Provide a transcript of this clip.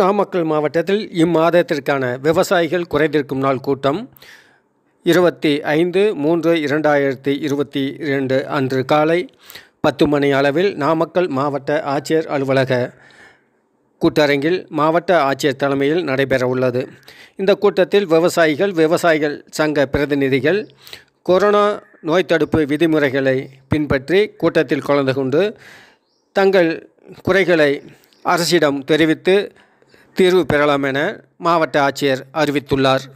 நாமக்கல் மாவட்டத்தில் இம்மாதத்திற்கான விவசாயிகள் குறைந்திருக்கும் நாள் கூட்டம் இருபத்தி ஐந்து மூன்று இரண்டாயிரத்தி இருபத்தி இரண்டு அன்று காலை பத்து மணி அளவில் நாமக்கல் மாவட்ட ஆட்சியர் அலுவலக கூட்டரங்கில் மாவட்ட ஆட்சியர் தலைமையில் நடைபெற உள்ளது இந்த கூட்டத்தில் விவசாயிகள் விவசாயிகள் சங்க பிரதிநிதிகள் கொரோனா நோய் தடுப்பு விதிமுறைகளை பின்பற்றி கூட்டத்தில் கலந்து கொண்டு தங்கள் குறைகளை அரசிடம் தெரிவித்து தீர்வு பெறலாம் என மாவட்ட ஆட்சியர் அறிவித்துள்ளார்